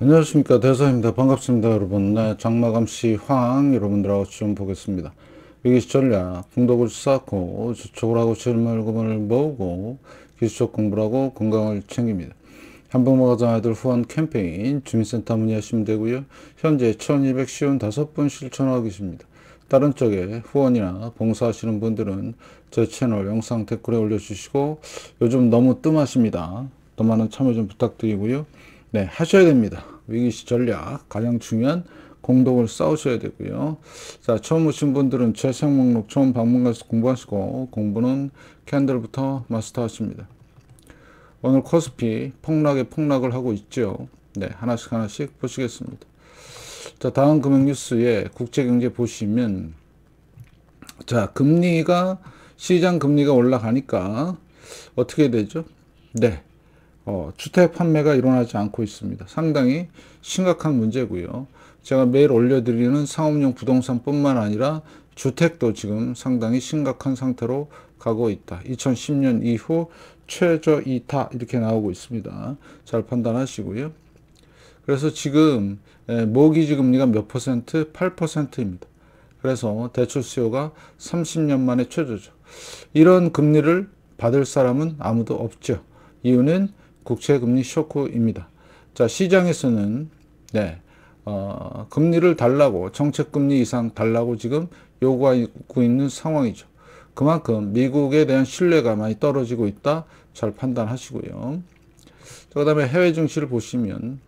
안녕하십니까 대사입니다 반갑습니다 여러분 네, 장마감 시황 여러분들하고 좀 보겠습니다 위기시 전략 궁덕을 쌓고 저축을 하고 실물금을 모으고 기술적 공부를 하고 건강을 챙깁니다 한복마가장 아이들 후원 캠페인 주민센터 문의하시면 되고요 현재 1255분 실천하고 계십니다 다른 쪽에 후원이나 봉사하시는 분들은 제 채널 영상 댓글에 올려주시고 요즘 너무 뜸하십니다 더 많은 참여 좀 부탁드리고요 네, 하셔야 됩니다. 위기시 전략 가장 중요한 공덕을 쌓으셔야 되고요. 자, 처음 오신 분들은 재생 목록 처음 방문가서 공부하시고 공부는 캔들부터 마스터하십니다. 오늘 코스피 폭락에 폭락을 하고 있죠. 네, 하나씩 하나씩 보시겠습니다. 자, 다음 금융 뉴스에 국제 경제 보시면 자, 금리가 시장 금리가 올라가니까 어떻게 되죠? 네. 어, 주택 판매가 일어나지 않고 있습니다. 상당히 심각한 문제고요. 제가 매일 올려드리는 상업용 부동산뿐만 아니라 주택도 지금 상당히 심각한 상태로 가고 있다. 2010년 이후 최저 이타 이렇게 나오고 있습니다. 잘 판단하시고요. 그래서 지금 모기지 금리가 몇 퍼센트? 8%입니다. 그래서 대출 수요가 30년 만에 최저죠. 이런 금리를 받을 사람은 아무도 없죠. 이유는 국채금리 쇼크입니다. 자, 시장에서는, 네, 어, 금리를 달라고, 정책금리 이상 달라고 지금 요구하고 있는 상황이죠. 그만큼 미국에 대한 신뢰가 많이 떨어지고 있다. 잘 판단하시고요. 그 다음에 해외 증시를 보시면,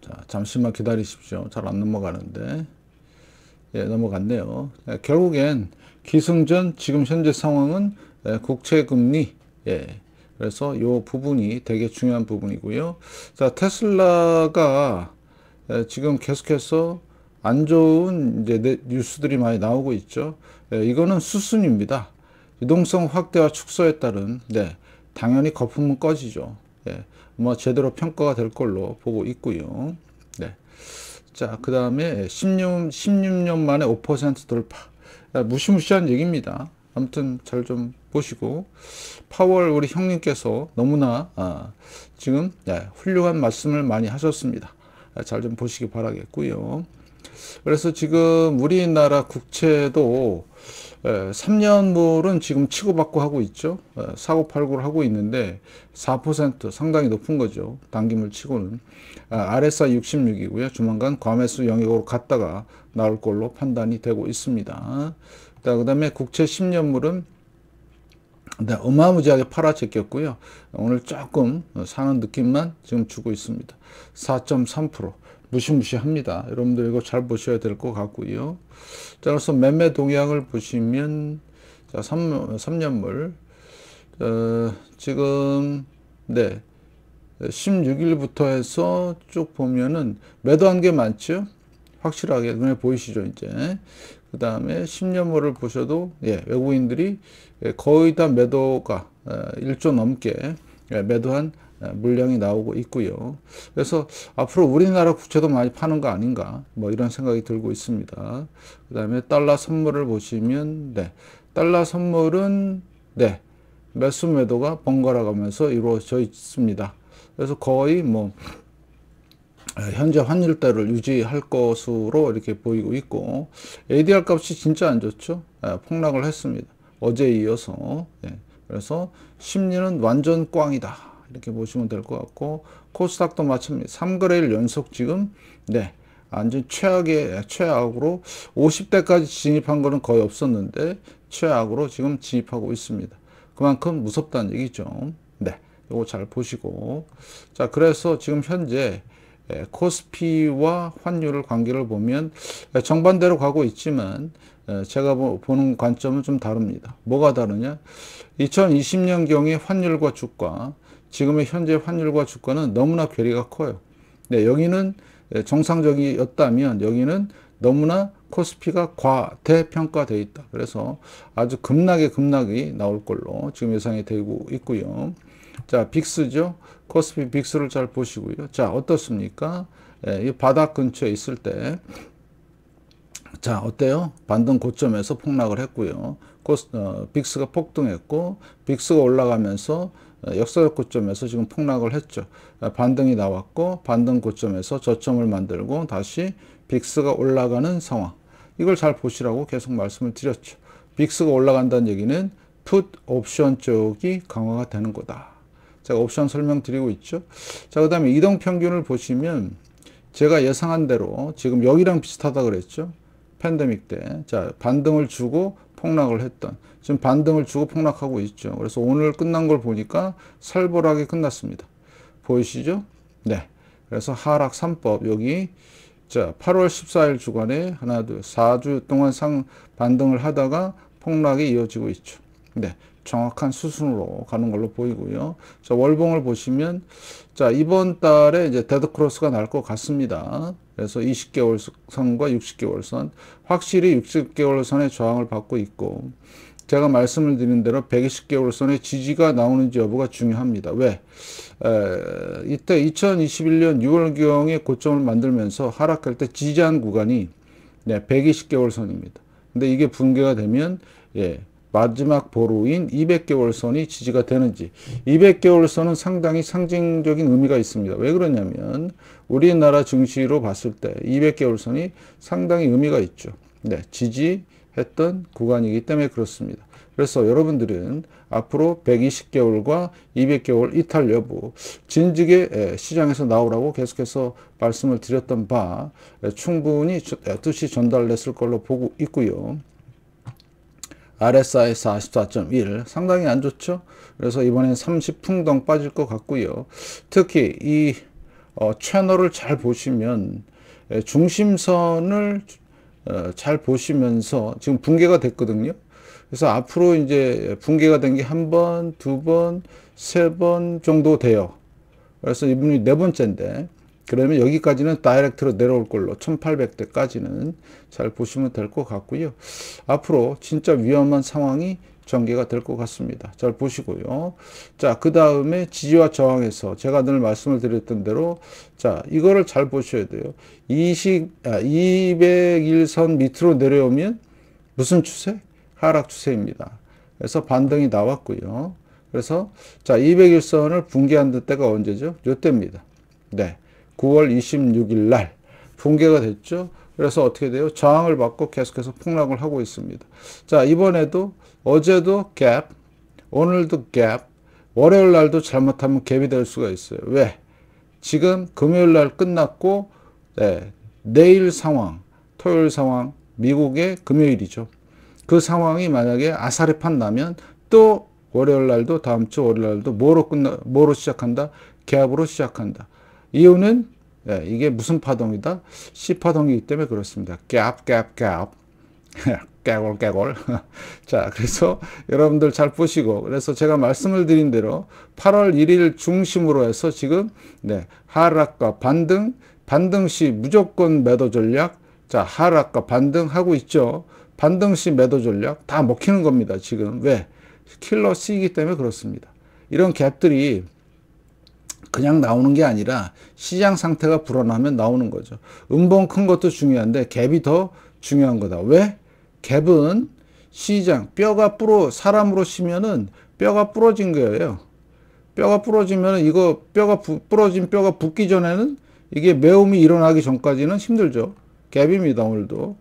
자, 잠시만 기다리십시오. 잘 안 넘어가는데. 예, 넘어갔네요. 네, 결국엔 기승전 지금 현재 상황은 네, 국채 금리 예. 그래서 요 부분이 되게 중요한 부분이고요. 자, 테슬라가 지금 계속해서 안 좋은 이제 뉴스들이 많이 나오고 있죠. 예, 이거는 수순입니다. 유동성 확대와 축소에 따른 네, 당연히 거품은 꺼지죠. 예, 뭐 제대로 평가가 될 걸로 보고 있고요. 네. 자, 그 다음에 16, 16년 만에 5% 돌파. 아, 무시무시한 얘기입니다. 아무튼 잘 좀 보시고 파월 우리 형님께서 너무나 아, 지금 네, 훌륭한 말씀을 많이 하셨습니다. 아, 잘좀 보시기 바라겠고요. 그래서 지금 우리나라 국채도 3년물은 예, 지금 치고받고 하고 있죠. 예, 사고팔고를 하고 있는데 4% 상당히 높은 거죠. 당김을 치고는. RSI 아, 66이고요. 조만간 과매수 영역으로 갔다가 나올 걸로 판단이 되고 있습니다. 그 다음에 국채 10년물은 어마무지하게 팔아제꼈고요. 오늘 조금 사는 느낌만 지금 주고 있습니다. 4.3% 무시무시합니다. 여러분들 이거 잘 보셔야 될 것 같고요. 자, 그래서 매매 동향을 보시면 자, 3, 3년물 어, 지금 네 16일부터 해서 쭉 보면은 매도한 게 많죠. 확실하게 눈에 보이시죠 이제 그 다음에 10년물을 보셔도 예, 외국인들이 예, 거의 다 매도가 1조 어, 넘게 예, 매도한 어, 물량이 나오고 있고요. 그래서 앞으로 우리나라 국채도 많이 파는 거 아닌가 뭐 이런 생각이 들고 있습니다. 그 다음에 달러 선물을 보시면 네, 달러 선물은 네, 매수 매도가 번갈아 가면서 이루어져 있습니다. 그래서 거의 뭐 예, 현재 환율대를 유지할 것으로 이렇게 보이고 있고 ADR 값이 진짜 안 좋죠. 예, 폭락을 했습니다. 어제 이어서 예, 그래서 심리는 완전 꽝이다 이렇게 보시면 될 것 같고 코스닥도 마찬가지 3거래일 연속 지금 네 완전 최악의 최악으로 50대까지 진입한 거는 거의 없었는데 최악으로 지금 진입하고 있습니다. 그만큼 무섭다는 얘기죠. 네. 요거 잘 보시고 자 그래서 지금 현재 예, 코스피와 환율을 관계를 보면 정반대로 가고 있지만 예, 제가 보는 관점은 좀 다릅니다. 뭐가 다르냐? 2020년경의 환율과 주가, 지금의 현재 환율과 주가는 너무나 괴리가 커요. 네, 여기는 예, 정상적이었다면 여기는 너무나 코스피가 과대평가되어 있다. 그래서 아주 급락의 급락이 나올 걸로 지금 예상이 되고 있고요. 자, 빅스죠. 코스피 빅스를 잘 보시고요. 자, 어떻습니까? 예, 이 바닥 근처에 있을 때, 자, 어때요? 반등 고점에서 폭락을 했고요. 코스, 어, 빅스가 폭등했고, 빅스가 올라가면서 어, 역사적 고점에서 지금 폭락을 했죠. 아, 반등이 나왔고, 반등 고점에서 저점을 만들고, 다시 빅스가 올라가는 상황. 이걸 잘 보시라고 계속 말씀을 드렸죠. 빅스가 올라간다는 얘기는 풋 옵션 쪽이 강화가 되는 거다. 제가 옵션 설명드리고 있죠. 자, 그 다음에 이동 평균을 보시면 제가 예상한 대로 지금 여기랑 비슷하다 그랬죠. 팬데믹 때. 자, 반등을 주고 폭락을 했던. 지금 반등을 주고 폭락하고 있죠. 그래서 오늘 끝난 걸 보니까 살벌하게 끝났습니다. 보이시죠? 네. 그래서 하락 3법 여기 자 8월 14일 주간에 하나 둘 4주 동안 상 반등을 하다가 폭락이 이어지고 있죠. 네. 정확한 수순으로 가는 걸로 보이고요. 자, 월봉을 보시면 자, 이번 달에 이제 데드 크로스가 날 것 같습니다. 그래서 20개월 선과 60개월 선 확실히 60개월 선의 저항을 받고 있고 제가 말씀을 드린 대로 120개월 선의 지지가 나오는지 여부가 중요합니다. 왜? 에, 이때 2021년 6월경에 고점을 만들면서 하락할 때 지지한 구간이 네, 120개월 선입니다. 근데 이게 붕괴가 되면 예, 마지막 보루인 200개월선이 지지가 되는지 200개월선은 상당히 상징적인 의미가 있습니다. 왜 그러냐면 우리나라 증시로 봤을 때 200개월선이 상당히 의미가 있죠. 네, 지지했던 구간이기 때문에 그렇습니다. 그래서 여러분들은 앞으로 120개월과 200개월 이탈 여부 진즉에 시장에서 나오라고 계속해서 말씀을 드렸던 바 충분히 뜻이 전달됐을 걸로 보고 있고요. RSI 44.1 상당히 안 좋죠 그래서 이번엔 30풍덩 빠질 것 같고요 특히 이 어, 채널을 잘 보시면 예, 중심선을 어, 잘 보시면서 지금 붕괴가 됐거든요 그래서 앞으로 이제 붕괴가 된 게 한 번, 두 번, 세 번 정도 돼요 그래서 이분이 네 번째인데 그러면 여기까지는 다이렉트로 내려올 걸로 1800대까지는 잘 보시면 될 것 같고요. 앞으로 진짜 위험한 상황이 전개가 될 것 같습니다. 잘 보시고요. 자, 그 다음에 지지와 저항에서 제가 늘 말씀을 드렸던 대로 자, 이거를 잘 보셔야 돼요. 20, 아, 201선 밑으로 내려오면 무슨 추세? 하락 추세입니다. 그래서 반등이 나왔고요. 그래서 자, 201선을 붕괴한 때가 언제죠? 요때입니다. 네. 9월 26일 날 붕괴가 됐죠. 그래서 어떻게 돼요? 저항을 받고 계속해서 폭락을 하고 있습니다. 자, 이번에도 어제도 갭, 오늘도 갭, 월요일 날도 잘못하면 갭이 될 수가 있어요. 왜? 지금 금요일 날 끝났고 네, 내일 상황, 토요일 상황, 미국의 금요일이죠. 그 상황이 만약에 아사리판 나면 또 월요일 날도 다음 주 월요일 날도 뭐로 끝나 뭐로 시작한다? 갭으로 시작한다. 이유는 예, 이게 무슨 파동이다? C파동이기 때문에 그렇습니다. 갭, 갭, 갭. 깨골, 깨골. 자, 그래서 여러분들 잘 보시고, 그래서 제가 말씀을 드린 대로 8월 1일 중심으로 해서 지금, 네, 하락과 반등, 반등 시 무조건 매도 전략, 자, 하락과 반등 하고 있죠. 반등 시 매도 전략 다 먹히는 겁니다. 지금. 왜? 킬러 C이기 때문에 그렇습니다. 이런 갭들이 그냥 나오는 게 아니라 시장 상태가 불안하면 나오는 거죠. 음봉 큰 것도 중요한데 갭이 더 중요한 거다. 왜? 갭은 시장 뼈가 부러 사람으로 치면은 뼈가 부러진 거예요. 뼈가 부러지면 이거 뼈가 부, 부러진 뼈가 붙기 전에는 이게 매움이 일어나기 전까지는 힘들죠. 갭입니다 오늘도.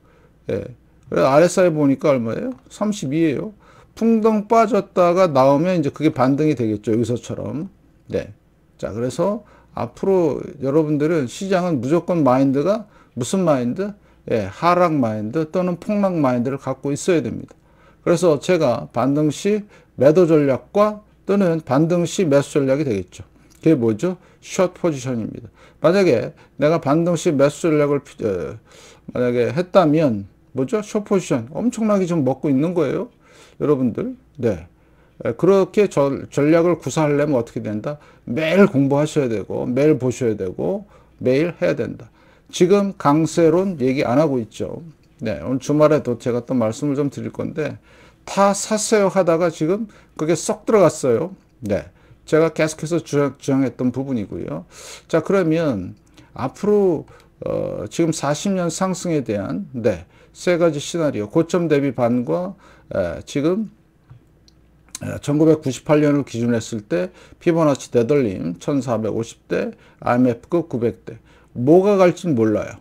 예. 그래 RSI 보니까 얼마예요? 32예요. 풍덩 빠졌다가 나오면 이제 그게 반등이 되겠죠. 여서처럼 네. 자, 그래서 앞으로 여러분들은 시장은 무조건 마인드가 무슨 마인드? 예, 하락 마인드 또는 폭락 마인드를 갖고 있어야 됩니다. 그래서 제가 반등 시 매도 전략과 또는 반등 시 매수 전략이 되겠죠. 그게 뭐죠? 숏 포지션입니다. 만약에 내가 반등 시 매수 전략을 어, 만약에 했다면 뭐죠? 숏 포지션 엄청나게 좀 먹고 있는 거예요. 여러분들. 네. 그렇게 전, 전략을 구사하려면 어떻게 된다? 매일 공부하셔야 되고 매일 보셔야 되고 매일 해야 된다. 지금 강세론 얘기 안 하고 있죠. 네, 오늘 주말에도 제가 또 말씀을 좀 드릴 건데 다 샀어요 하다가 지금 그게 쏙 들어갔어요. 네. 제가 계속해서 주장, 주장했던 부분이고요. 자, 그러면 앞으로 어, 지금 40년 상승에 대한 네, 세 가지 시나리오, 고점 대비 반과 에, 지금 1998년을 기준했을 때 피보나치 되돌림 1450대, IMF급 900대. 뭐가 갈진 몰라요.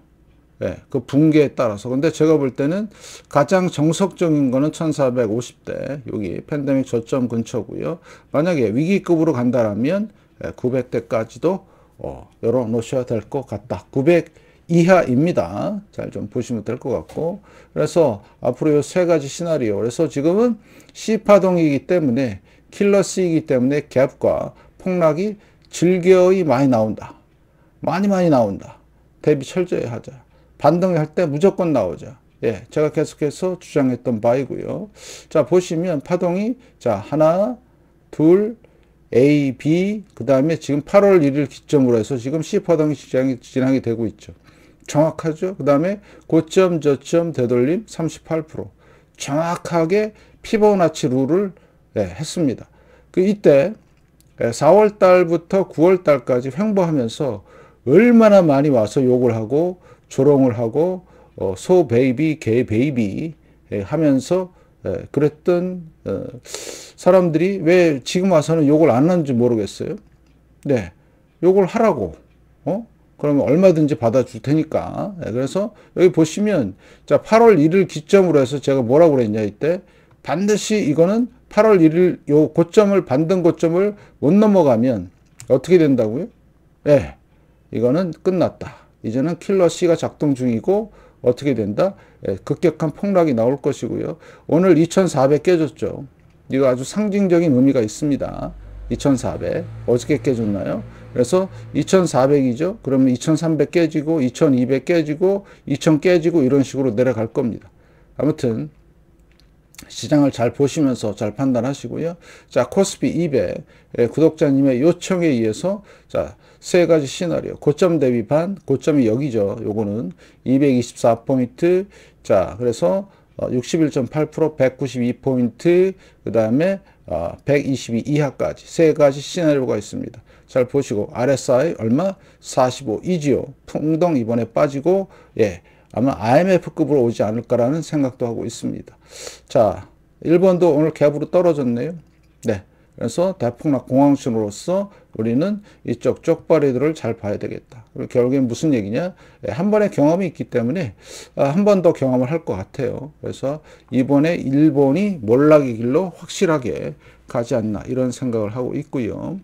예, 그 붕괴에 따라서. 근데 제가 볼 때는 가장 정석적인 거는 1450대, 여기 팬데믹 저점 근처고요 만약에 위기급으로 간다라면 900대까지도 예, 어, 열어놓으셔야 될 것 같다. 900, 이하입니다. 잘 좀 보시면 될 것 같고 그래서 앞으로 요세 가지 시나리오 그래서 지금은 C파동이기 때문에 킬러스이기 때문에 갭과 폭락이 즐겨이 많이 나온다. 많이 많이 나온다. 대비 철저히 하자. 반등할 때 무조건 나오자. 예, 제가 계속해서 주장했던 바이고요. 자, 보시면 파동이 자, 하나, 둘, A, B, 그 다음에 지금 8월 1일 기점으로 해서 지금 C파동이 진이 진행이 되고 있죠. 정확하죠. 그 다음에 고점, 저점, 되돌림 38% 정확하게 피보나치 룰을 예, 했습니다. 그 이때 4월 예, 달부터 9월 달까지 횡보하면서 얼마나 많이 와서 욕을 하고 조롱을 하고 어, 소 베이비, 개 베이비 예, 하면서 예, 그랬던 어, 사람들이 왜 지금 와서는 욕을 안 하는지 모르겠어요. 네, 욕을 하라고 어? 그러면 얼마든지 받아줄 테니까. 예, 그래서 여기 보시면 자 8월 1일 기점으로 해서 제가 뭐라고 그랬냐 이때 반드시 이거는 8월 1일 요 고점을 반등 고점을 못 넘어가면 어떻게 된다고요? 예. 이거는 끝났다. 이제는 킬러 C가 작동 중이고 어떻게 된다? 예, 급격한 폭락이 나올 것이고요. 오늘 2,400 깨졌죠. 이거 아주 상징적인 의미가 있습니다. 2,400 어저께 깨졌나요? 그래서 2400이죠. 그러면 2300 깨지고 2200 깨지고 2000 깨지고 이런 식으로 내려갈 겁니다. 아무튼 시장을 잘 보시면서 잘 판단하시고요. 자, 코스피 200 예, 구독자님의 요청에 의해서 자, 세 가지 시나리오. 고점 대비 반, 고점이 여기죠. 요거는 224포인트. 자, 그래서 61.8%, 192포인트, 그 다음에 122 아, 이하까지 세 가지 시나리오가 있습니다. 잘 보시고 RSI 얼마? 45 이지요. 풍동 이번에 빠지고 예 아마 IMF급으로 오지 않을까라는 생각도 하고 있습니다. 자 일본도 오늘 갭으로 떨어졌네요. 네 그래서 대폭락 공황신호로서 우리는 이쪽 쪽발이들을 잘 봐야 되겠다. 그리고 결국엔 무슨 얘기냐? 예, 한 번의 경험이 있기 때문에 아, 한번 더 경험을 할 것 같아요. 그래서 이번에 일본이 몰락의 길로 확실하게 가지 않나 이런 생각을 하고 있고요.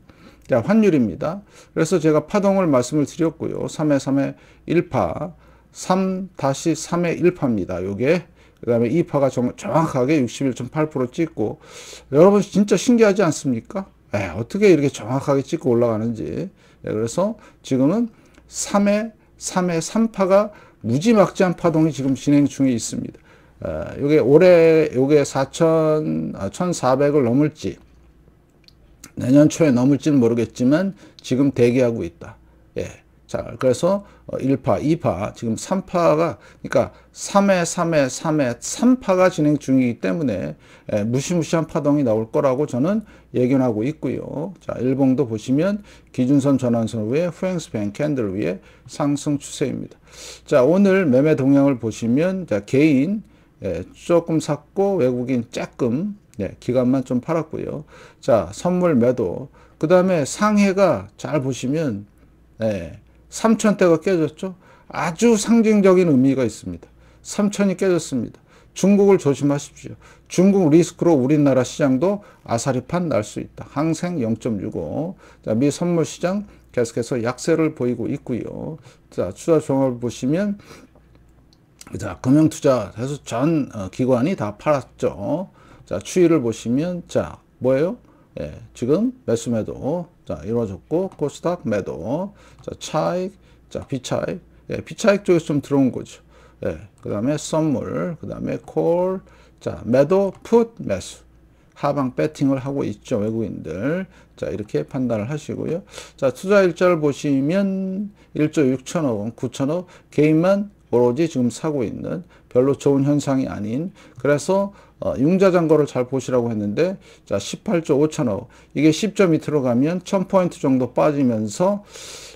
자, 환율입니다. 그래서 제가 파동을 말씀을 드렸고요. 3의 3의 1파, 3-3의 1파입니다. 요게 그 다음에 이파가 정확하게 정61.8% 찍고 여러분 진짜 신기하지 않습니까? 에, 예, 어떻게 이렇게 정확하게 찍고 올라가는지 네, 그래서 지금은 3회 3회 3파가 무지막지한 파동이 지금 진행 중에 있습니다. 에, 예, 게 올해 요게 4천 아, 1,400을 넘을지 내년 초에 넘을지는 모르겠지만 지금 대기하고 있다. 예. 자, 그래서 1파, 어, 2파, 지금 3파가, 그러니까 3회, 3회, 3회, 3파가 진행 중이기 때문에 예, 무시무시한 파동이 나올 거라고 저는 예견하고 있고요. 자, 일봉도 보시면 기준선 전환선 후에 후행스팬 캔들 위에 상승 추세입니다. 자, 오늘 매매 동향을 보시면, 자, 개인, 예, 조금 샀고, 외국인 조금, 예, 기간만 좀 팔았고요. 자, 선물 매도. 그 다음에 상해가 잘 보시면, 예, 3천대가 깨졌죠. 아주 상징적인 의미가 있습니다. 3천이 깨졌습니다. 중국을 조심하십시오. 중국 리스크로 우리나라 시장도 아사리판 날 수 있다. 항생 0.65. 자, 미 선물 시장 계속해서 약세를 보이고 있고요. 자, 투자 종합을 보시면 자, 금융 투자 해서 전 어, 기관이 다 팔았죠. 자, 추이를 보시면 자, 뭐예요? 예, 지금 매수 매도 자 이루어졌고 코스닥 매도 자 차익 자 비차익 예, 비차익 쪽에서 좀 들어온 거죠 예, 그 다음에 선물 그 다음에 콜자 매도 풋 매수 하방 배팅을 하고 있죠 외국인들 자 이렇게 판단을 하시고요 자 투자 일자를 보시면 1조 6천억 9천억 개인만 오로지 지금 사고 있는 별로 좋은 현상이 아닌 그래서 어, 융자잔거를 잘 보시라고 했는데 자 18조 5천억 이게 10점이 들어가면 1000포인트 정도 빠지면서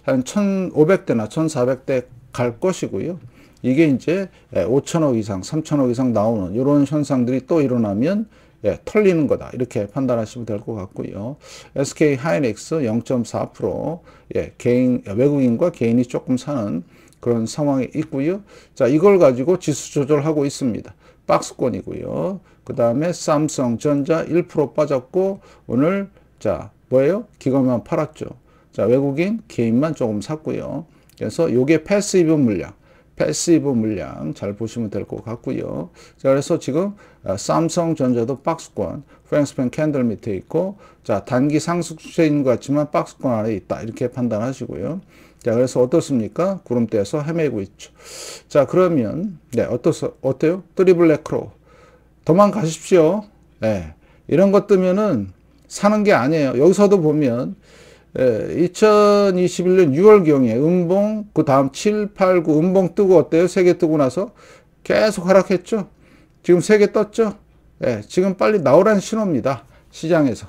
한 1500대나 1400대 갈 것이고요. 이게 이제 5천억 예, 이상 3천억 이상 나오는 이런 현상들이 또 일어나면 예, 털리는 거다 이렇게 판단하시면 될 것 같고요. SK 하이닉스 0.4% 예, 개인 외국인과 개인이 조금 사는 그런 상황이 있고요. 자 이걸 가지고 지수 조절하고 있습니다. 박스권이고요. 그 다음에 삼성전자 1% 빠졌고 오늘 자 뭐예요? 기관만 팔았죠. 자 외국인 개인만 조금 샀고요. 그래서 요게 패시브 물량. 패시브 물량 잘 보시면 될 것 같고요. 자, 그래서 지금 아, 삼성전자도 박스권, 프랭스펜 캔들 밑에 있고, 자 단기 상승세인 추것 같지만 박스권 아래 있다 이렇게 판단하시고요. 자, 그래서 어떻습니까? 구름대에서 헤매고 있죠. 자, 그러면, 네, 어떠 어때요? 트리블랙크로. 도망가십시오. 네, 이런 것 뜨면은 사는 게 아니에요. 여기서도 보면, 예, 2021년 6월경에 음봉, 그 다음 7, 8, 9 음봉 뜨고 어때요? 세개 뜨고 나서 계속 하락했죠? 지금 세개 떴죠? 예, 지금 빨리 나오란 신호입니다. 시장에서.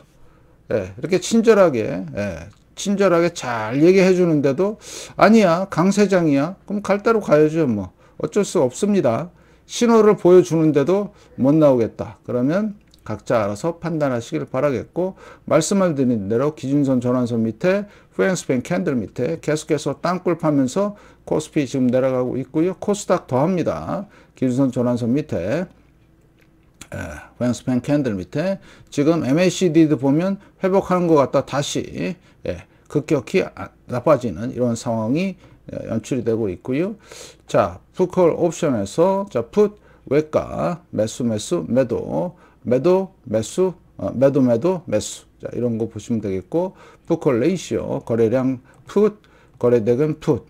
예, 이렇게 친절하게, 예, 친절하게 잘 얘기해 주는데도 아니야 강세장이야 그럼 갈 대로 가야죠 뭐 어쩔 수 없습니다 신호를 보여주는데도 못 나오겠다 그러면 각자 알아서 판단하시길 바라겠고 말씀을 드린 대로 기준선 전환선 밑에 프행스팬 캔들 밑에 계속해서 땅굴 파면서 코스피 지금 내려가고 있고요 코스닥 더합니다 기준선 전환선 밑에 프행스팬 캔들 밑에 지금 MACD도 보면 회복하는 것 같다 다시 예, 급격히 아, 나빠지는 이런 상황이 어, 연출이 되고 있고요. 자, 풋콜 옵션에서 자, 풋 외가 매수 매수 매도 매도 매수 어, 매도 매도 매수 자, 이런 거 보시면 되겠고 풋콜 레이시오 거래량 풋 거래대금 풋아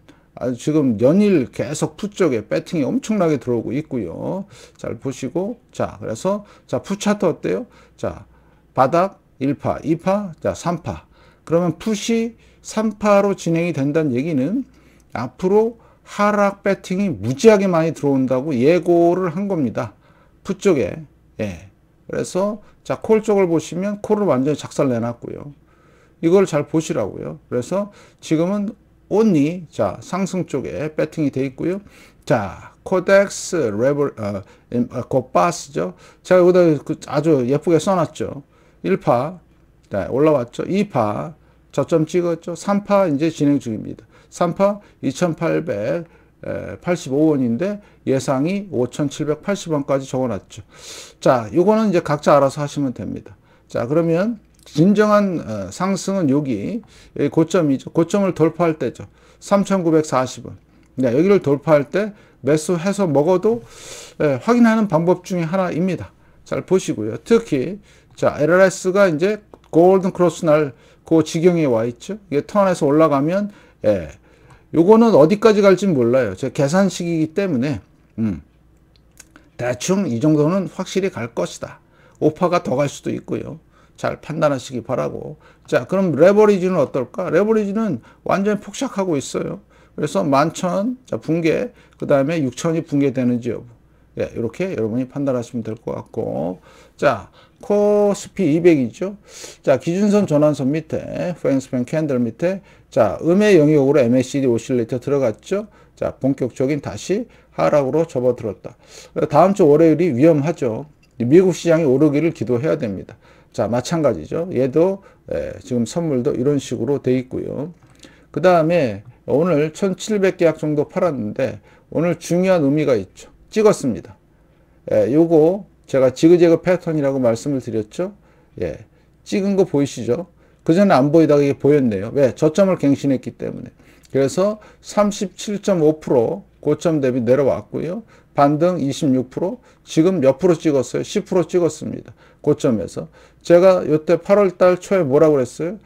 지금 연일 계속 풋 쪽에 배팅이 엄청나게 들어오고 있고요. 잘 보시고 자 그래서 자풋 차트 어때요? 자 바닥 1파 2파 자 3파 그러면 푸시 3파로 진행이 된다는 얘기는 앞으로 하락 배팅이 무지하게 많이 들어온다고 예고를 한 겁니다. 풋 쪽에. 예. 그래서 자, 콜 쪽을 보시면 콜을 완전히 작살 내놨고요. 이걸 잘 보시라고요. 그래서 지금은 온리 자, 상승 쪽에 배팅이 돼 있고요. 자, 코덱스 레벨 어, 어 곧바스죠. 제가 여기다 그 아주 예쁘게 써 놨죠. 1파. 네, 올라왔죠. 2파. 저점 찍었죠. 3파 이제 진행 중입니다. 3파 2,885원인데 예상이 5,780원까지 적어놨죠. 자, 요거는 이제 각자 알아서 하시면 됩니다. 자, 그러면 진정한 어, 상승은 여기, 여기 고점이죠. 고점을 돌파할 때죠. 3,940원. 네, 여기를 돌파할 때 매수해서 먹어도 예, 확인하는 방법 중에 하나입니다. 잘 보시고요. 특히 자 LRS가 이제 골든 크로스 날그 지경에 와 있죠. 이게 턴에서 올라가면 예. 요거는 어디까지 갈진 몰라요. 제 계산식이기 때문에 음. 대충 이 정도는 확실히 갈 것이다. 오파가 더 갈 수도 있고요. 잘 판단하시기 바라고. 자, 그럼 레버리지는 어떨까? 레버리지는 완전히 폭삭하고 있어요. 그래서 만천, 자, 붕괴, 그 다음에 육천이 붕괴되는지 여부. 예, 이렇게 여러분이 판단하시면 될 것 같고 자 코스피 200이죠 자 기준선 전환선 밑에 프랭스펜 캔들 밑에 자 음의 영역으로 MACD 오실레이터 들어갔죠 자 본격적인 다시 하락으로 접어들었다 어, 다음 주 월요일이 위험하죠 미국 시장이 오르기를 기도해야 됩니다 자 마찬가지죠 얘도 예, 지금 선물도 이런 식으로 돼 있고요 그 다음에 오늘 1700계약 정도 팔았는데 오늘 중요한 의미가 있죠 찍었습니다. 예, 요거 제가 지그재그 패턴이라고 말씀을 드렸죠. 예, 찍은 거 보이시죠? 그 전에 안 보이다가 이게 보였네요. 왜? 저점을 갱신했기 때문에. 그래서 37.5% 고점 대비 내려왔고요. 반등 26%, 지금 몇 프로 찍었어요? 10% 찍었습니다. 고점에서. 제가 요때 8월 달 초에 뭐라고 그랬어요?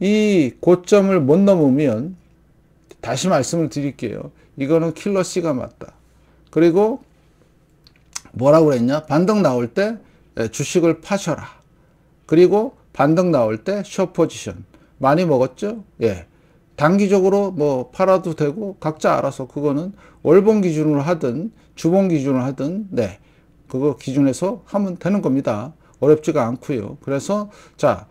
이 고점을 못 넘으면 다시 말씀을 드릴게요. 이거는 킬러 C가 맞다. 그리고 뭐라고 그랬냐? 반등 나올 때 예, 주식을 파셔라. 그리고 반등 나올 때쇼 포지션. 많이 먹었죠? 예. 단기적으로 뭐 팔아도 되고 각자 알아서 그거는 월봉 기준으로 하든 주봉 기준으로 하든 네. 그거 기준에서 하면 되는 겁니다. 어렵지가 않고요. 그래서 자,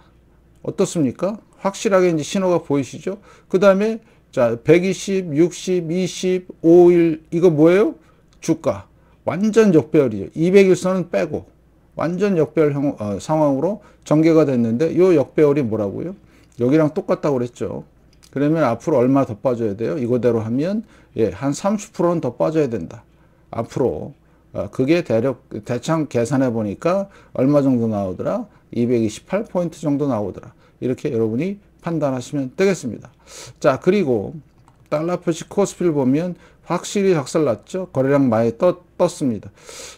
어떻습니까? 확실하게 이제 신호가 보이시죠? 그다음에 자, 120, 60, 20, 5일 이거 뭐예요? 주가. 완전 역배열이죠. 201선은 빼고 완전 역배열 형, 어, 상황으로 전개가 됐는데 요 역배열이 뭐라고요? 여기랑 똑같다고 그랬죠. 그러면 앞으로 얼마 더 빠져야 돼요? 이거대로 하면 예, 한 30%는 더 빠져야 된다. 앞으로 어, 그게 대략 대창 계산해 보니까 얼마 정도 나오더라? 228포인트 정도 나오더라. 이렇게 여러분이 판단하시면 되겠습니다. 자, 그리고 달러 표시 코스피를 보면 확실히 작살났죠. 거래량 많이 떴, 습니다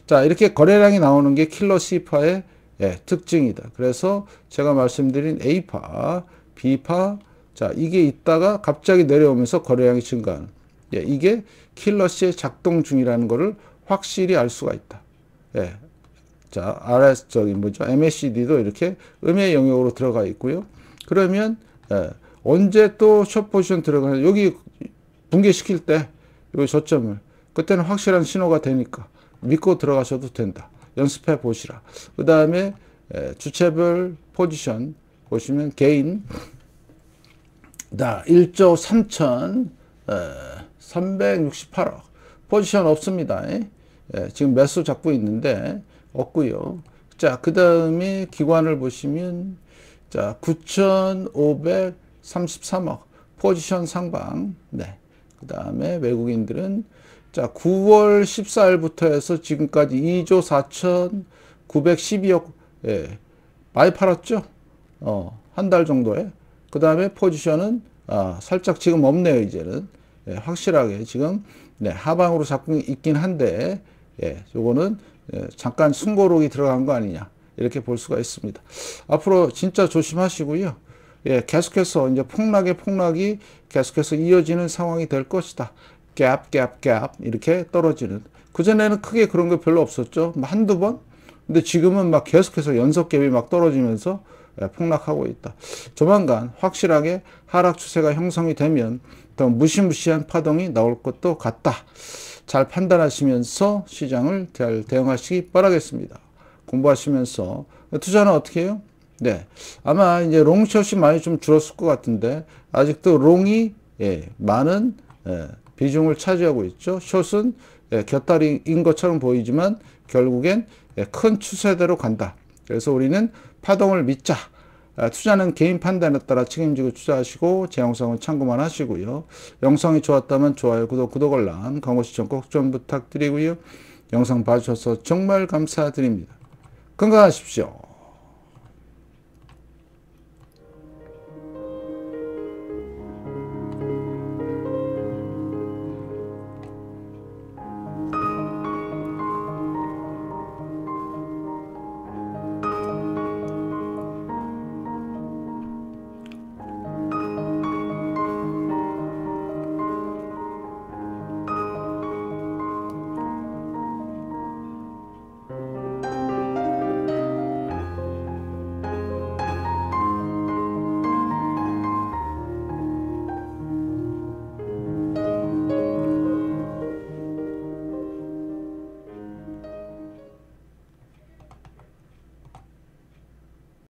자, 이렇게 거래량이 나오는 게 킬러 C파의 예, 특징이다. 그래서 제가 말씀드린 A파, B파, 자, 이게 있다가 갑자기 내려오면서 거래량이 증가하는. 예, 이게 킬러 C의 작동 중이라는 것을 확실히 알 수가 있다. 예. 자, RS, 저기 뭐죠? MACD도 이렇게 음의 영역으로 들어가 있고요. 그러면, 예, 언제 또 숏 포지션 들어가는, 여기 붕괴시킬 때, 요 저점을 그때는 확실한 신호가 되니까 믿고 들어가셔도 된다. 연습해 보시라. 그 다음에 주체별 포지션 보시면 개인 나 1조 3천 368억 포지션 없습니다. 지금 매수 잡고 있는데 없고요. 자, 그 다음에 기관을 보시면 자 9,533억 포지션 상방 네. 그 다음에 외국인들은 자 9월 14일부터 해서 지금까지 2조 4,912억 예, 많이 팔았죠. 어, 한 달 정도에. 그 다음에 포지션은 아, 살짝 지금 없네요. 이제는 예, 확실하게 지금 네, 하방으로 잡고 있긴 한데 예, 요거는 예, 잠깐 숨고록이 들어간 거 아니냐 이렇게 볼 수가 있습니다. 앞으로 진짜 조심하시고요. 예, 계속해서 이제 폭락의 폭락이 계속해서 이어지는 상황이 될 것이다. 갭, 갭, 갭 이렇게 떨어지는. 그전에는 크게 그런 게 별로 없었죠. 뭐 한두 번? 근데 지금은 막 계속해서 연속 갭이 막 떨어지면서 예, 폭락하고 있다. 조만간 확실하게 하락 추세가 형성이 되면 더 무시무시한 파동이 나올 것도 같다. 잘 판단하시면서 시장을 잘 대응하시기 바라겠습니다. 공부하시면서 투자는 어떻게 해요? 네. 아마 이제 롱숏이 많이 좀 줄었을 것 같은데, 아직도 롱이, 예, 많은, 예, 비중을 차지하고 있죠. 숏은, 예, 곁다리인 것처럼 보이지만, 결국엔, 예, 큰 추세대로 간다. 그래서 우리는 파동을 믿자. 아, 투자는 개인 판단에 따라 책임지고 투자하시고 제 영상은 참고만 하시고요. 영상이 좋았다면 좋아요, 구독, 구독 알람, 광고 시청 꼭 좀 부탁드리고요. 영상 봐주셔서 정말 감사드립니다. 건강하십시오.